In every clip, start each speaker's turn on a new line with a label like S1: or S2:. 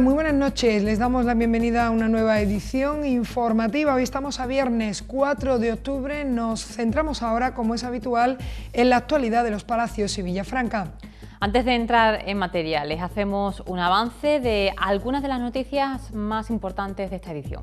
S1: muy buenas noches. Les damos la bienvenida a una nueva edición informativa. Hoy estamos a viernes 4 de octubre. Nos centramos ahora, como es habitual, en la actualidad de los palacios y Villafranca.
S2: Antes de entrar en materia, les hacemos un avance de algunas de las noticias más importantes de esta
S1: edición.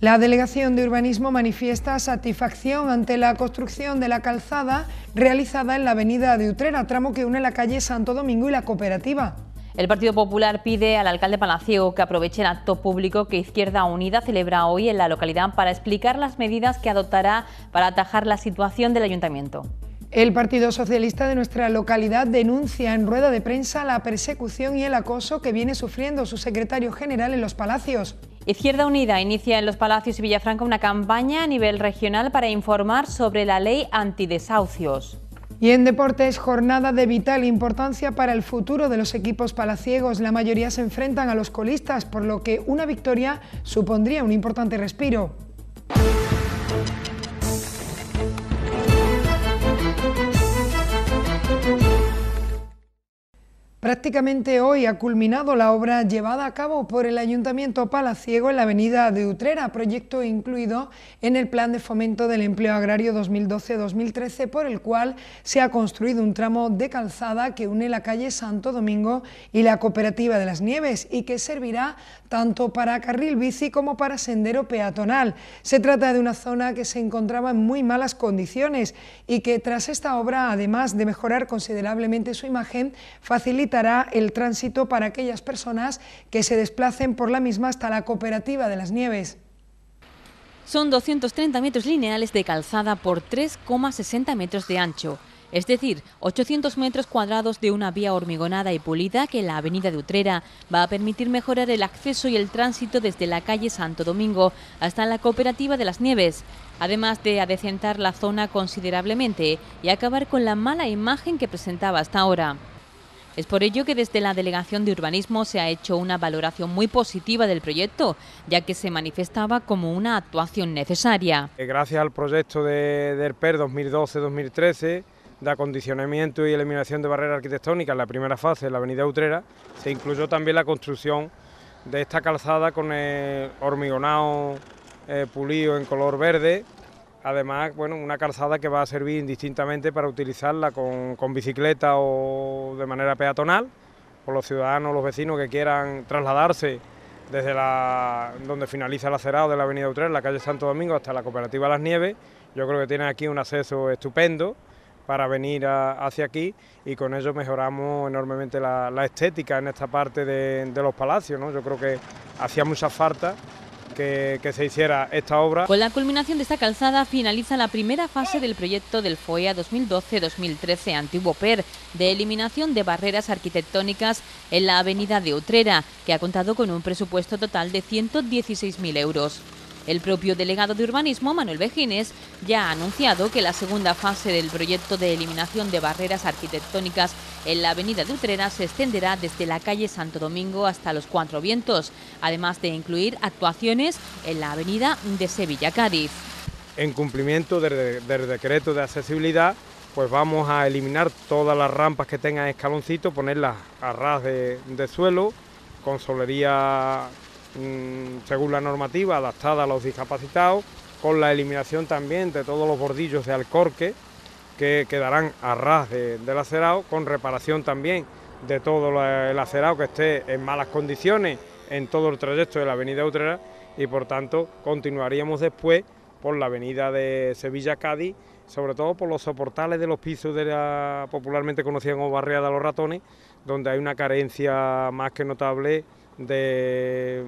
S1: La Delegación de Urbanismo manifiesta satisfacción ante la construcción de la calzada realizada en la avenida de Utrera, tramo que une la calle Santo Domingo y la cooperativa.
S2: El Partido Popular pide al alcalde Palacio que aproveche el acto público que Izquierda Unida celebra hoy en la localidad para explicar las medidas que adoptará para atajar la situación del ayuntamiento.
S1: El Partido Socialista de nuestra localidad denuncia en rueda de prensa la persecución y el acoso que viene sufriendo su secretario general en los palacios.
S2: Izquierda Unida inicia en los Palacios y Villafranca una campaña a nivel regional para informar sobre la ley antidesahucios.
S1: Y en deportes, jornada de vital importancia para el futuro de los equipos palaciegos. La mayoría se enfrentan a los colistas, por lo que una victoria supondría un importante respiro. Prácticamente hoy ha culminado la obra llevada a cabo por el Ayuntamiento Palaciego en la avenida de Utrera, proyecto incluido en el Plan de Fomento del Empleo Agrario 2012-2013, por el cual se ha construido un tramo de calzada que une la calle Santo Domingo y la Cooperativa de las Nieves y que servirá tanto para carril bici como para sendero peatonal. Se trata de una zona que se encontraba en muy malas condiciones y que tras esta obra, además de mejorar considerablemente su imagen, facilita el tránsito para aquellas personas que se desplacen por la misma hasta la cooperativa de las Nieves.
S2: Son 230 metros lineales de calzada por 3,60 metros de ancho, es decir, 800 metros cuadrados de una vía hormigonada y pulida que la avenida de Utrera va a permitir mejorar el acceso y el tránsito desde la calle Santo Domingo hasta la cooperativa de las Nieves, además de adecentar la zona considerablemente y acabar con la mala imagen que presentaba hasta ahora. Es por ello que desde la Delegación de Urbanismo se ha hecho una valoración muy positiva del proyecto, ya que se manifestaba como una actuación necesaria.
S3: Eh, gracias al proyecto de, del PER 2012-2013, de acondicionamiento y eliminación de barreras arquitectónicas en la primera fase de la avenida Utrera, se incluyó también la construcción de esta calzada con el hormigonado eh, pulido en color verde Además, bueno, una calzada que va a servir indistintamente para utilizarla con, bicicleta o de manera peatonal, por los ciudadanos, los vecinos que quieran trasladarse desde la, donde finaliza el acerado de la Avenida Utrera, la calle Santo Domingo, hasta la Cooperativa Las Nieves. Yo creo que tienen aquí un acceso estupendo para venir hacia aquí y con ello mejoramos enormemente la, estética en esta parte de, los palacios. ¿no? Yo creo que hacía mucha falta que, se hiciera esta obra. Con la
S2: culminación de esta calzada finaliza la primera fase del proyecto del FOEA 2012-2013 Antiguo PER de eliminación de barreras arquitectónicas en la avenida de Utrera, que ha contado con un presupuesto total de 116.000 euros. El propio delegado de urbanismo, Manuel Vejines, ya ha anunciado que la segunda fase del proyecto de eliminación de barreras arquitectónicas en la avenida de Utrera se extenderá desde la calle Santo Domingo hasta los Cuatro Vientos, además de incluir actuaciones en la avenida de Sevilla-Cádiz.
S3: En cumplimiento del, decreto de accesibilidad, pues vamos a eliminar todas las rampas que tengan escaloncito, ponerlas a ras de, de suelo, con solería Mm, según la normativa adaptada a los discapacitados, con la eliminación también de todos los bordillos de alcorque que quedarán a ras del acerado, con reparación también de todo el acerado que esté en malas condiciones en todo el trayecto de la avenida Utrera y por tanto continuaríamos después por la avenida de Sevilla-Cádiz, sobre todo por los soportales de los pisos de la popularmente conocida como barriada de los ratones, donde hay una carencia más que notable de,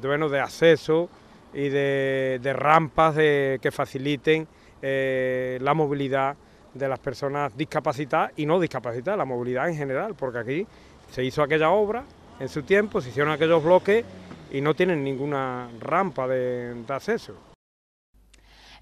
S3: de acceso y de, rampas que faciliten eh, la movilidad de las personas discapacitadas y no discapacitadas, la movilidad en general, porque aquí se hizo aquella obra en su tiempo, se hicieron aquellos bloques y no tienen ninguna rampa de acceso.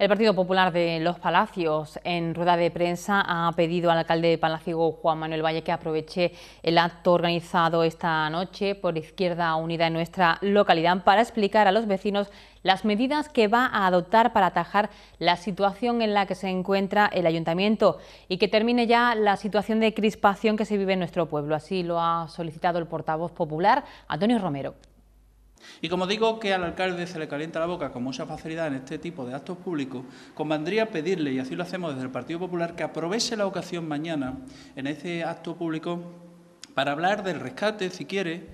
S2: El Partido Popular de Los Palacios, en rueda de prensa, ha pedido al alcalde de Palacio, Juan Manuel Valle, que aproveche el acto organizado esta noche por Izquierda Unida en nuestra localidad para explicar a los vecinos las medidas que va a adoptar para atajar la situación en la que se encuentra el ayuntamiento y que termine ya la situación de crispación que se vive en nuestro pueblo. Así lo ha solicitado el portavoz popular, Antonio Romero.
S4: Y como digo que al alcalde se le calienta la boca con mucha facilidad en este tipo de actos públicos, convendría pedirle, y así lo hacemos desde el Partido Popular, que aproveche la ocasión mañana en ese acto público para hablar del rescate, si quiere,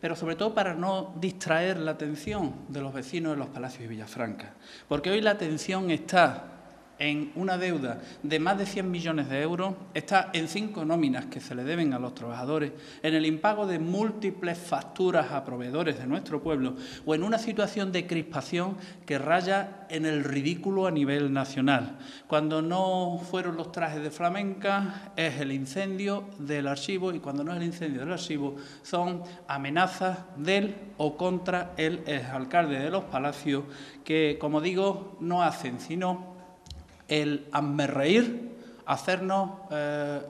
S4: pero sobre todo para no distraer la atención de los vecinos de los palacios de Villafranca. Porque hoy la atención está en una deuda de más de 100 millones de euros, está en cinco nóminas que se le deben a los trabajadores, en el impago de múltiples facturas a proveedores de nuestro pueblo o en una situación de crispación que raya en el ridículo a nivel nacional. Cuando no fueron los trajes de flamenca es el incendio del archivo y cuando no es el incendio del archivo son amenazas del o contra el exalcalde de los palacios que, como digo, no hacen sino el asmerreír, hacernos eh,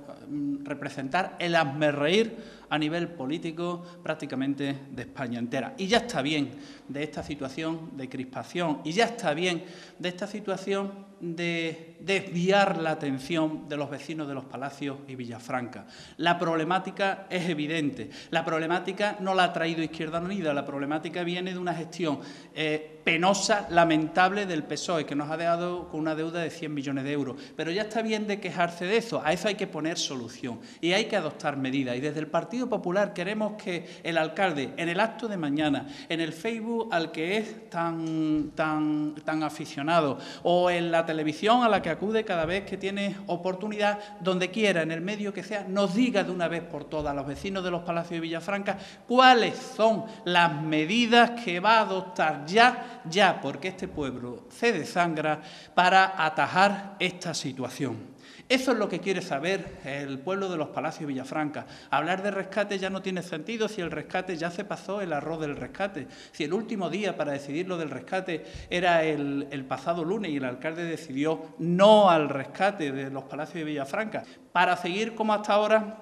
S4: representar el asmerreír a nivel político prácticamente de España entera. Y ya está bien de esta situación de crispación, y ya está bien de esta situación de desviar la atención de los vecinos de los Palacios y Villafranca. La problemática es evidente. La problemática no la ha traído Izquierda Unida, la problemática viene de una gestión eh, penosa, lamentable del PSOE, que nos ha dejado con una deuda de 100 millones de euros. Pero ya está bien de quejarse de eso, a eso hay que poner solución y hay que adoptar medidas. Y desde el Partido Popular queremos que el alcalde, en el acto de mañana, en el Facebook al que es tan, tan, tan aficionado, o en la televisión a la que acude cada vez que tiene oportunidad, donde quiera, en el medio que sea, nos diga de una vez por todas a los vecinos de los Palacios de Villafranca cuáles son las medidas que va a adoptar ya, ya, porque este pueblo se desangra para atajar esta situación. Eso es lo que quiere saber el pueblo de los Palacios Villafranca. Hablar de rescate ya no tiene sentido si el rescate ya se pasó el arroz del rescate. Si el último día para decidir lo del rescate era el, el pasado lunes y el alcalde decidió no al rescate de los Palacios de Villafranca. Para seguir como hasta ahora,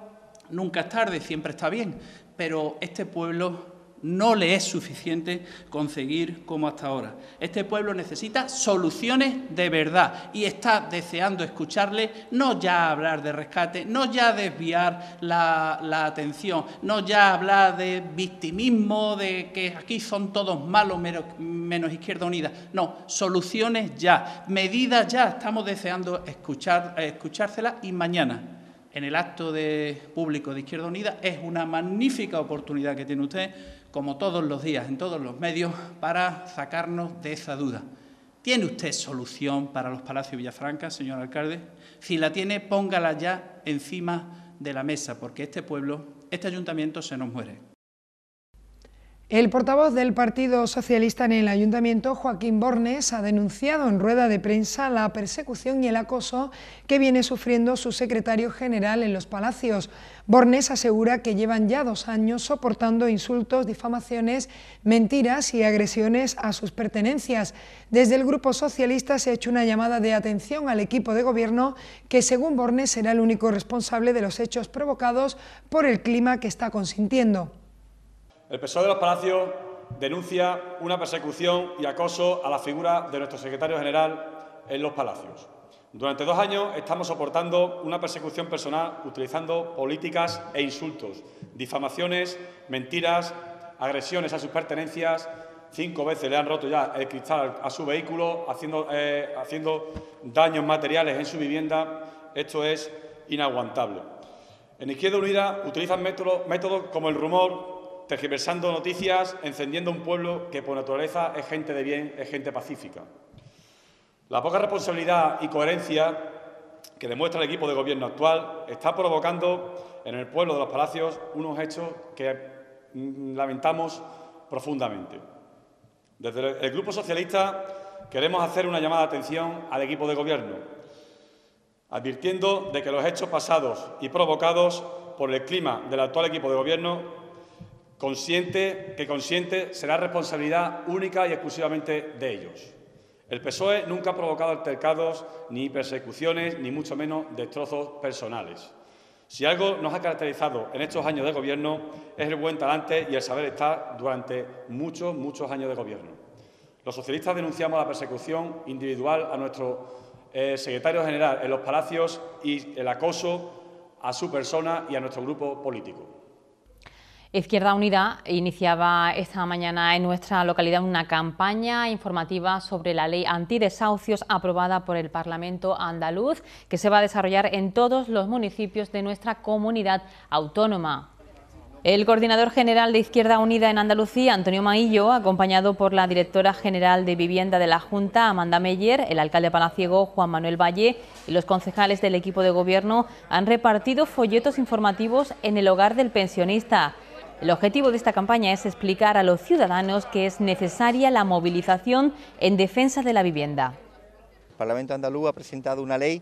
S4: nunca es tarde, siempre está bien. Pero este pueblo no le es suficiente conseguir como hasta ahora. Este pueblo necesita soluciones de verdad y está deseando escucharle, no ya hablar de rescate, no ya desviar la, atención, no ya hablar de victimismo, de que aquí son todos malos menos, menos Izquierda Unida. No, soluciones ya, medidas ya. Estamos deseando escuchar, escuchárselas y mañana en el acto de público de Izquierda Unida es una magnífica oportunidad que tiene usted como todos los días, en todos los medios, para sacarnos de esa duda. ¿Tiene usted solución para los Palacios Villafranca, señor alcalde? Si la tiene, póngala ya encima de la mesa, porque este pueblo, este ayuntamiento se nos muere.
S1: El portavoz del Partido Socialista en el Ayuntamiento, Joaquín Bornes, ha denunciado en rueda de prensa la persecución y el acoso que viene sufriendo su secretario general en los palacios. Bornes asegura que llevan ya dos años soportando insultos, difamaciones, mentiras y agresiones a sus pertenencias. Desde el Grupo Socialista se ha hecho una llamada de atención al equipo de gobierno que, según Bornes, será el único responsable de los hechos provocados por el clima que está consintiendo.
S5: El PSOE de los Palacios denuncia una persecución y acoso a la figura de nuestro secretario general en los Palacios. Durante dos años estamos soportando una persecución personal utilizando políticas e insultos, difamaciones, mentiras, agresiones a sus pertenencias. Cinco veces le han roto ya el cristal a su vehículo, haciendo, eh, haciendo daños materiales en su vivienda. Esto es inaguantable. En Izquierda Unida utilizan métodos como el rumor, tergiversando noticias, encendiendo un pueblo que por naturaleza es gente de bien, es gente pacífica. La poca responsabilidad y coherencia que demuestra el equipo de gobierno actual está provocando en el pueblo de los palacios unos hechos que mm, lamentamos profundamente. Desde el Grupo Socialista queremos hacer una llamada de atención al equipo de gobierno, advirtiendo de que los hechos pasados y provocados por el clima del actual equipo de gobierno consciente, que consciente será responsabilidad única y exclusivamente de ellos. El PSOE nunca ha provocado altercados, ni persecuciones, ni mucho menos destrozos personales. Si algo nos ha caracterizado en estos años de gobierno es el buen talante y el saber estar durante muchos, muchos años de gobierno. Los socialistas denunciamos la persecución individual a nuestro eh, secretario general en los palacios y el acoso a su persona y a nuestro grupo político.
S2: Izquierda Unida iniciaba esta mañana en nuestra localidad una campaña informativa sobre la ley antidesahucios aprobada por el Parlamento andaluz que se va a desarrollar en todos los municipios de nuestra comunidad autónoma. El coordinador general de Izquierda Unida en Andalucía, Antonio Maillo, acompañado por la directora general de Vivienda de la Junta, Amanda Meyer, el alcalde palaciego, Juan Manuel Valle, y los concejales del equipo de gobierno han repartido folletos informativos en el hogar del pensionista. El objetivo de esta campaña es explicar a los ciudadanos que es necesaria la movilización en defensa de la vivienda.
S6: El Parlamento andaluz ha presentado una ley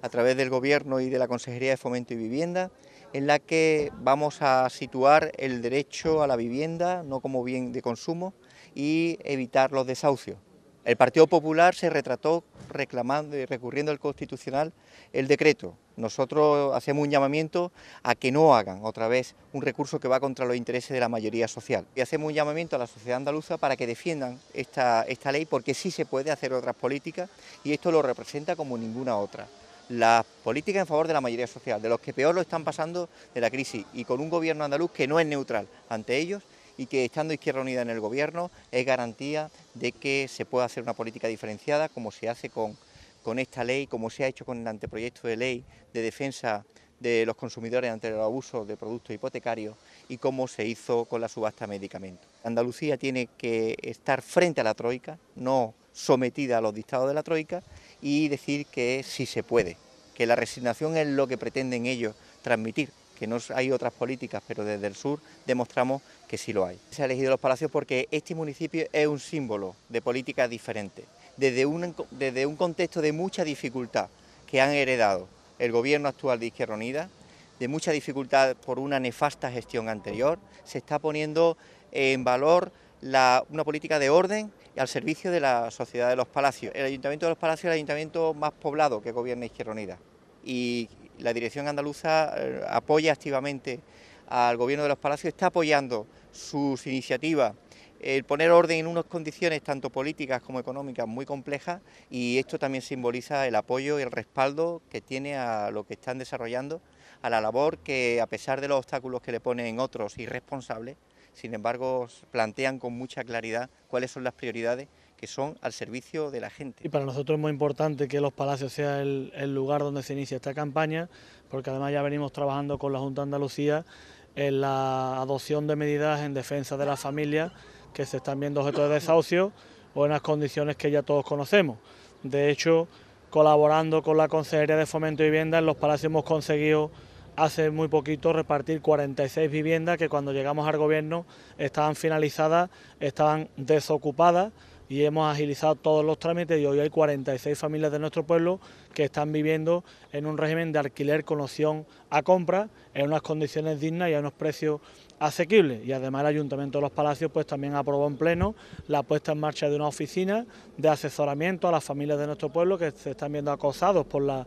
S6: a través del Gobierno y de la Consejería de Fomento y Vivienda en la que vamos a situar el derecho a la vivienda, no como bien de consumo, y evitar los desahucios. El Partido Popular se retrató reclamando y recurriendo al Constitucional el decreto. Nosotros hacemos un llamamiento a que no hagan otra vez un recurso que va contra los intereses de la mayoría social. Y hacemos un llamamiento a la sociedad andaluza para que defiendan esta, esta ley porque sí se puede hacer otras políticas y esto lo representa como ninguna otra las políticas en favor de la mayoría social, de los que peor lo están pasando de la crisis y con un gobierno andaluz que no es neutral ante ellos y que estando Izquierda Unida en el gobierno es garantía de que se pueda hacer una política diferenciada como se hace con, con esta ley, como se ha hecho con el anteproyecto de ley de defensa de los consumidores ante los abusos de productos hipotecarios y como se hizo con la subasta de medicamentos. Andalucía tiene que estar frente a la Troika, no sometida a los dictados de la Troika y decir que sí se puede, que la resignación es lo que pretenden ellos transmitir que no hay otras políticas, pero desde el sur demostramos que sí lo hay. Se ha elegido los palacios porque este municipio es un símbolo de políticas diferentes, desde un, desde un contexto de mucha dificultad que han heredado el gobierno actual de Izquierda Unida, de mucha dificultad por una nefasta gestión anterior, se está poniendo en valor una política de orden al servicio de la sociedad de los palacios. El Ayuntamiento de los Palacios es el ayuntamiento más poblado que gobierna Izquierda Unida la dirección andaluza eh, apoya activamente al gobierno de los palacios, está apoyando sus iniciativas el poner orden en unas condiciones tanto políticas como económicas muy complejas y esto también simboliza el apoyo y el respaldo que tiene a lo que están desarrollando, a la labor que a pesar de los obstáculos que le ponen otros irresponsables, sin embargo plantean con mucha claridad cuáles son las prioridades que son al servicio de la gente.
S7: Y para nosotros es muy importante que los palacios sea el, lugar donde se inicia esta campaña, porque además ya venimos trabajando con la Junta de Andalucía en la adopción de medidas en defensa de las familias que se están viendo objeto de desahucio o en las condiciones que ya todos conocemos. De hecho, colaborando con la Consejería de Fomento y Vivienda, en los palacios hemos conseguido hace muy poquito repartir 46 viviendas que cuando llegamos al gobierno estaban finalizadas, estaban desocupadas y hemos agilizado todos los trámites y hoy hay 46 familias de nuestro pueblo que están viviendo en un régimen de alquiler con opción a compra en unas condiciones dignas y a unos precios asequibles. Y además el Ayuntamiento de los Palacios pues también aprobó en pleno la puesta en marcha de una oficina de asesoramiento a las familias de nuestro pueblo que se están viendo acosados por la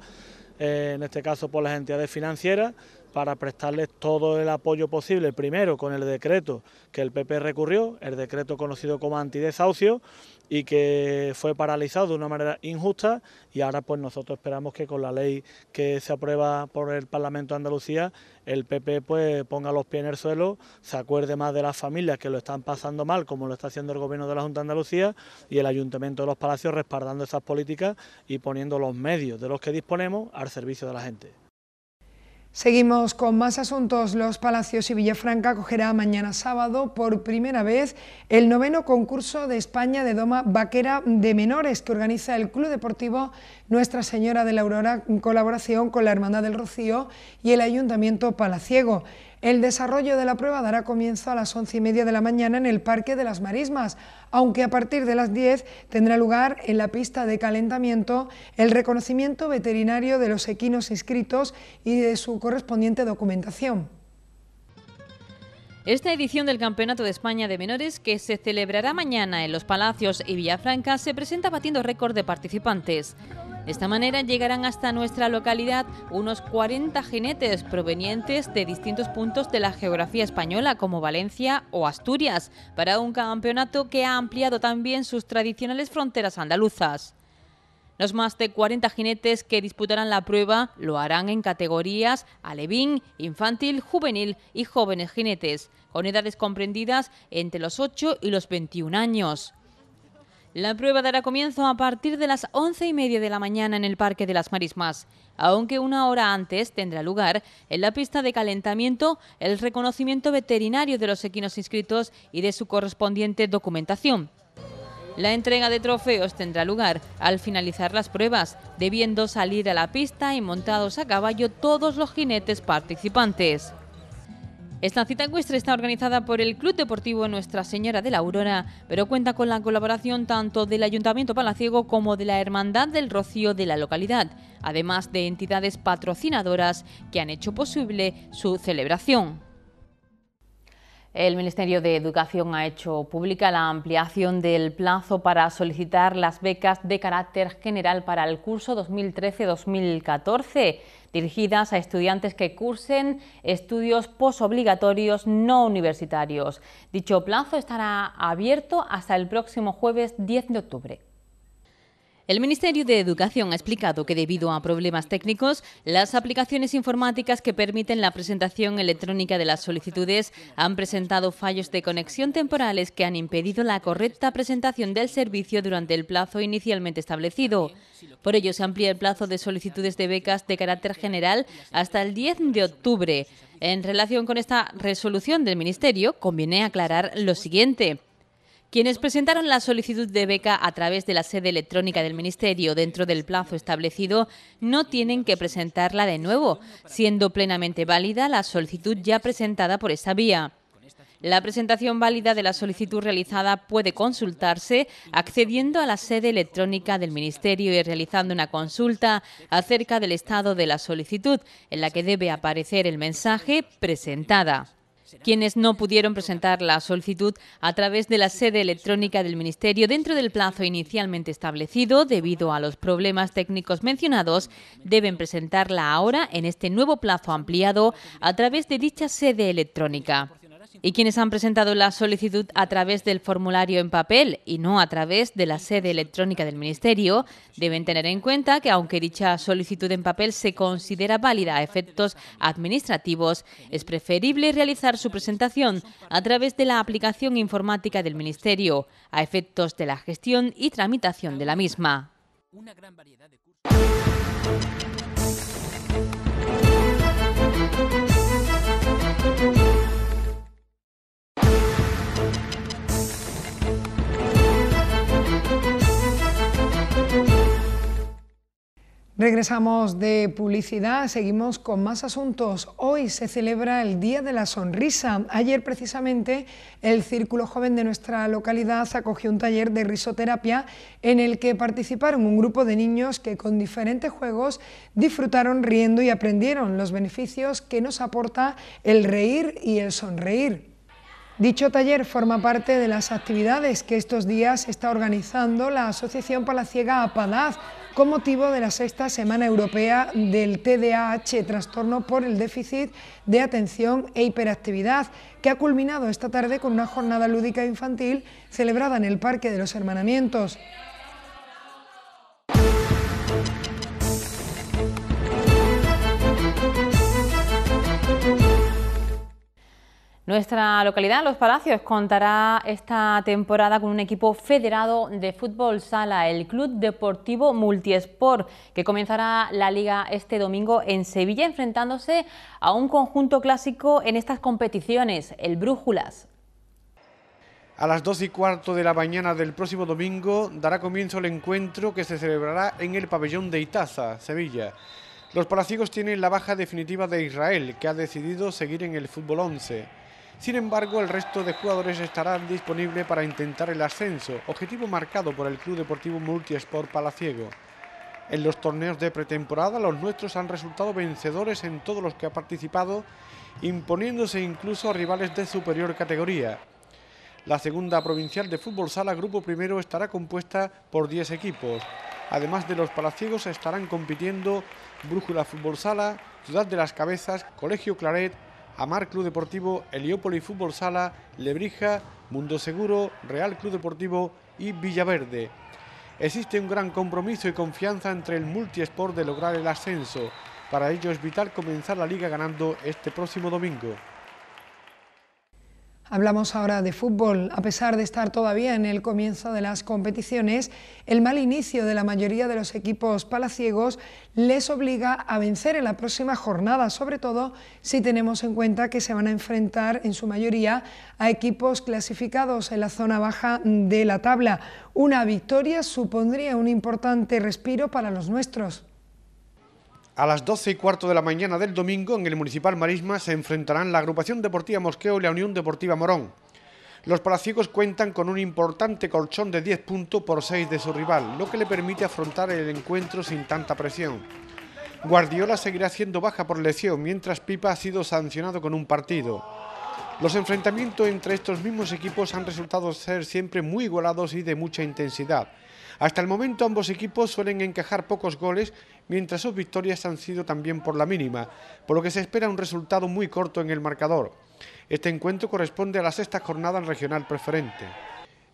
S7: eh, en este caso por las entidades financieras, para prestarles todo el apoyo posible, primero con el decreto que el PP recurrió, el decreto conocido como desahucio, y que fue paralizado de una manera injusta y ahora pues nosotros esperamos que con la ley que se aprueba por el Parlamento de Andalucía el PP pues ponga los pies en el suelo, se acuerde más de las familias que lo están pasando mal como lo está haciendo el gobierno de la Junta de Andalucía y el Ayuntamiento de los Palacios respaldando esas políticas y poniendo los medios de los que disponemos al servicio de la gente.
S1: Seguimos con más asuntos. Los Palacios y Villafranca acogerá mañana sábado por primera vez el noveno concurso de España de Doma Vaquera de Menores que organiza el Club Deportivo Nuestra Señora de la Aurora en colaboración con la Hermandad del Rocío y el Ayuntamiento Palaciego. El desarrollo de la prueba dará comienzo a las once y media de la mañana en el Parque de las Marismas, aunque a partir de las 10 tendrá lugar en la pista de calentamiento el reconocimiento veterinario de los equinos inscritos y de su correspondiente documentación.
S2: Esta edición del Campeonato de España de Menores, que se celebrará mañana en los Palacios y Villafranca, se presenta batiendo récord de participantes. De esta manera llegarán hasta nuestra localidad unos 40 jinetes provenientes de distintos puntos de la geografía española, como Valencia o Asturias, para un campeonato que ha ampliado también sus tradicionales fronteras andaluzas. Los más de 40 jinetes que disputarán la prueba lo harán en categorías alevín, infantil, juvenil y jóvenes jinetes, con edades comprendidas entre los 8 y los 21 años. La prueba dará comienzo a partir de las 11 y media de la mañana en el Parque de las Marismas, aunque una hora antes tendrá lugar en la pista de calentamiento el reconocimiento veterinario de los equinos inscritos y de su correspondiente documentación. La entrega de trofeos tendrá lugar al finalizar las pruebas, debiendo salir a la pista y montados a caballo todos los jinetes participantes. Esta cita ecuestre está organizada por el Club Deportivo Nuestra Señora de la Aurora, pero cuenta con la colaboración tanto del Ayuntamiento Palaciego como de la Hermandad del Rocío de la localidad, además de entidades patrocinadoras que han hecho posible su celebración. El Ministerio de Educación ha hecho pública la ampliación del plazo para solicitar las becas de carácter general para el curso 2013-2014, dirigidas a estudiantes que cursen estudios posobligatorios no universitarios. Dicho plazo estará abierto hasta el próximo jueves 10 de octubre. El Ministerio de Educación ha explicado que debido a problemas técnicos, las aplicaciones informáticas que permiten la presentación electrónica de las solicitudes han presentado fallos de conexión temporales que han impedido la correcta presentación del servicio durante el plazo inicialmente establecido. Por ello, se amplía el plazo de solicitudes de becas de carácter general hasta el 10 de octubre. En relación con esta resolución del Ministerio, conviene aclarar lo siguiente quienes presentaron la solicitud de beca a través de la sede electrónica del Ministerio dentro del plazo establecido no tienen que presentarla de nuevo, siendo plenamente válida la solicitud ya presentada por esa vía. La presentación válida de la solicitud realizada puede consultarse accediendo a la sede electrónica del Ministerio y realizando una consulta acerca del estado de la solicitud, en la que debe aparecer el mensaje presentada quienes no pudieron presentar la solicitud a través de la sede electrónica del Ministerio dentro del plazo inicialmente establecido debido a los problemas técnicos mencionados, deben presentarla ahora en este nuevo plazo ampliado a través de dicha sede electrónica y quienes han presentado la solicitud a través del formulario en papel y no a través de la sede electrónica del Ministerio deben tener en cuenta que aunque dicha solicitud en papel se considera válida a efectos administrativos, es preferible realizar su presentación a través de la aplicación informática del Ministerio a efectos de la gestión y tramitación de la misma.
S1: Regresamos de publicidad, seguimos con más asuntos. Hoy se celebra el Día de la Sonrisa. Ayer precisamente el Círculo Joven de nuestra localidad acogió un taller de risoterapia en el que participaron un grupo de niños que con diferentes juegos disfrutaron riendo y aprendieron los beneficios que nos aporta el reír y el sonreír. Dicho taller forma parte de las actividades que estos días está organizando la Asociación Palaciega Apadaz con motivo de la sexta Semana Europea del TDAH, Trastorno por el Déficit de Atención e Hiperactividad, que ha culminado esta tarde con una jornada lúdica infantil celebrada en el Parque de los Hermanamientos.
S2: Nuestra localidad, Los Palacios, contará esta temporada con un equipo federado de fútbol sala, el Club Deportivo Multiesport, que comenzará la liga este domingo en Sevilla, enfrentándose a un conjunto clásico en estas competiciones, el Brújulas.
S8: A las 2 y cuarto de la mañana del próximo domingo dará comienzo el encuentro que se celebrará en el pabellón de Itaza, Sevilla. Los Palacios tienen la baja definitiva de Israel, que ha decidido seguir en el fútbol 11. Sin embargo, el resto de jugadores estarán disponibles... para intentar el ascenso, objetivo marcado por el Club Deportivo Multiesport Palaciego. En los torneos de pretemporada, los nuestros han resultado vencedores en todos los que ha participado, imponiéndose incluso a rivales de superior categoría. La segunda provincial de fútbol sala grupo I... estará compuesta por 10 equipos. Además de los palaciegos estarán compitiendo Brújula Fútbol Sala, Ciudad de las Cabezas, Colegio Claret, Amar Club Deportivo, Heliópolis Fútbol Sala, Lebrija, Mundo Seguro, Real Club Deportivo y Villaverde. Existe un gran compromiso y confianza entre el multiesport de lograr el ascenso. Para ello es vital comenzar la liga ganando este próximo domingo.
S1: Hablamos ahora de fútbol. A pesar de estar todavía en el comienzo de las competiciones, el mal inicio de la mayoría de los equipos palaciegos les obliga a vencer en la próxima jornada, sobre todo si tenemos en cuenta que se van a enfrentar en su mayoría a equipos clasificados en la zona baja de la tabla. Una victoria supondría un importante respiro para los nuestros.
S8: A las 12 y cuarto de la mañana del domingo, en el Municipal Marisma, se enfrentarán la agrupación deportiva Mosqueo y la Unión Deportiva Morón. Los palaciegos cuentan con un importante colchón de 10 puntos por 6 de su rival, lo que le permite afrontar el encuentro sin tanta presión. Guardiola seguirá siendo baja por lesión, mientras Pipa ha sido sancionado con un partido. Los enfrentamientos entre estos mismos equipos han resultado ser siempre muy igualados y de mucha intensidad. Hasta el momento ambos equipos suelen encajar pocos goles, mientras sus victorias han sido también por la mínima, por lo que se espera un resultado muy corto en el marcador. Este encuentro corresponde a la sexta jornada en regional preferente.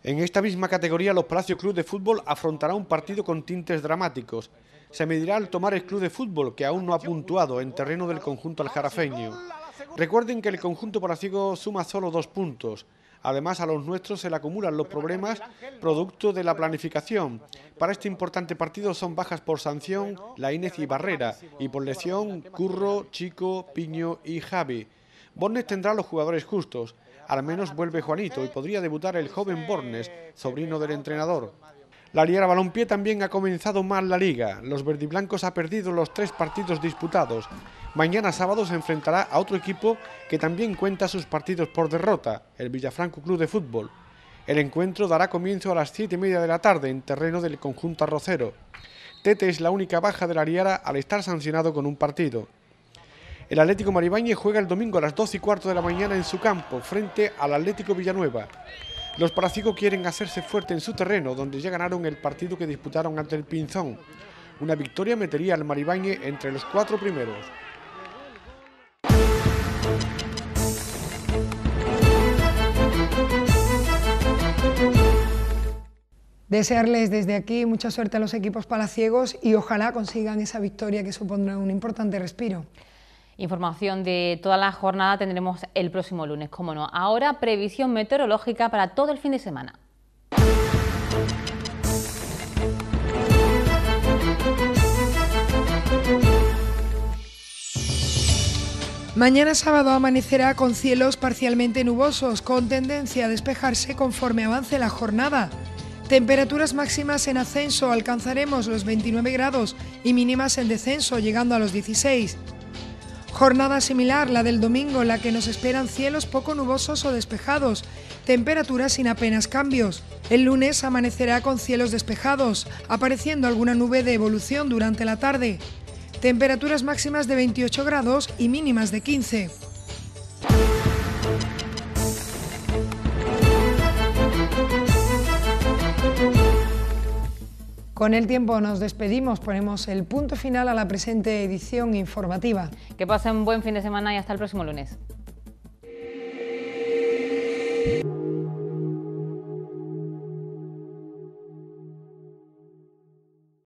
S8: En esta misma categoría los Palacios Club de Fútbol afrontará un partido con tintes dramáticos. Se medirá al tomar el Club de Fútbol, que aún no ha puntuado en terreno del conjunto aljarafeño. Recuerden que el conjunto palaciego suma solo dos puntos. Además, a los nuestros se le acumulan los problemas producto de la planificación. Para este importante partido son bajas por sanción Laínez y Barrera, y por lesión Curro, Chico, Piño y Javi. Bornes tendrá los jugadores justos. Al menos vuelve Juanito y podría debutar el joven Bornes, sobrino del entrenador. La Liga Balompié también ha comenzado mal la liga. Los verdiblancos ha perdido los tres partidos disputados. Mañana sábado se enfrentará a otro equipo que también cuenta sus partidos por derrota, el Villafranco Club de Fútbol. El encuentro dará comienzo a las 7 y media de la tarde en terreno del conjunto arrocero. Tete es la única baja de la Liara al estar sancionado con un partido. El Atlético Maribañe juega el domingo a las 12 y cuarto de la mañana en su campo, frente al Atlético Villanueva. Los palaciegos quieren hacerse fuerte en su terreno, donde ya ganaron el partido que disputaron ante el Pinzón. Una victoria metería al Maribañe entre los cuatro primeros.
S1: Desearles desde aquí mucha suerte a los equipos palaciegos y ojalá consigan esa victoria que supondrá un importante respiro.
S2: Información de toda la jornada tendremos el próximo lunes, como no. Ahora, previsión meteorológica para todo el fin de semana.
S1: Mañana sábado amanecerá con cielos parcialmente nubosos, con tendencia a despejarse conforme avance la jornada. Temperaturas máximas en ascenso alcanzaremos los 29 grados y mínimas en descenso llegando a los 16. Jornada similar, la del domingo, en la que nos esperan cielos poco nubosos o despejados, temperaturas sin apenas cambios. El lunes amanecerá con cielos despejados, apareciendo alguna nube de evolución durante la tarde. Temperaturas máximas de 28 grados y mínimas de 15. Con el tiempo nos despedimos, ponemos el punto final a la presente edición informativa.
S2: Que pasen un buen fin de semana y hasta el próximo lunes.